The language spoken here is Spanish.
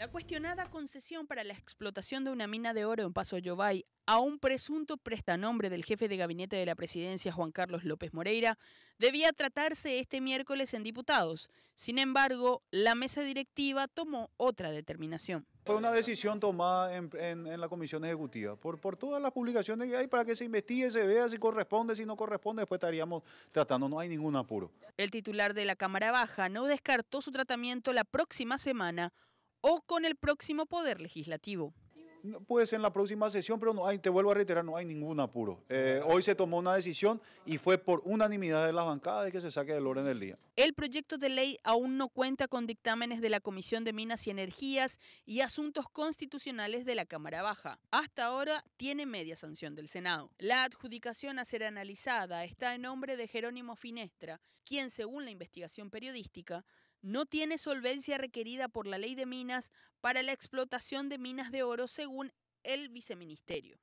La cuestionada concesión para la explotación de una mina de oro en Paso Yovay a un presunto prestanombre del jefe de gabinete de la presidencia, Juan Carlos López Moreira, debía tratarse este miércoles en diputados. Sin embargo, la mesa directiva tomó otra determinación. Fue una decisión tomada en, la comisión ejecutiva, por, por todas las publicaciones que hay, para que se investigue, se vea si corresponde, si no corresponde, después estaríamos tratando, no hay ningún apuro. El titular de la Cámara Baja no descartó su tratamiento la próxima semana o con el próximo Poder Legislativo. Puede ser en la próxima sesión, pero no hay, te vuelvo a reiterar, no hay ningún apuro. Eh, hoy se tomó una decisión y fue por unanimidad de la bancada de que se saque del orden del día. El proyecto de ley aún no cuenta con dictámenes de la Comisión de Minas y Energías y Asuntos Constitucionales de la Cámara Baja. Hasta ahora tiene media sanción del Senado. La adjudicación a ser analizada está en nombre de Jerónimo Finestra, quien según la investigación periodística no tiene solvencia requerida por la ley de minas para la explotación de minas de oro según el viceministerio.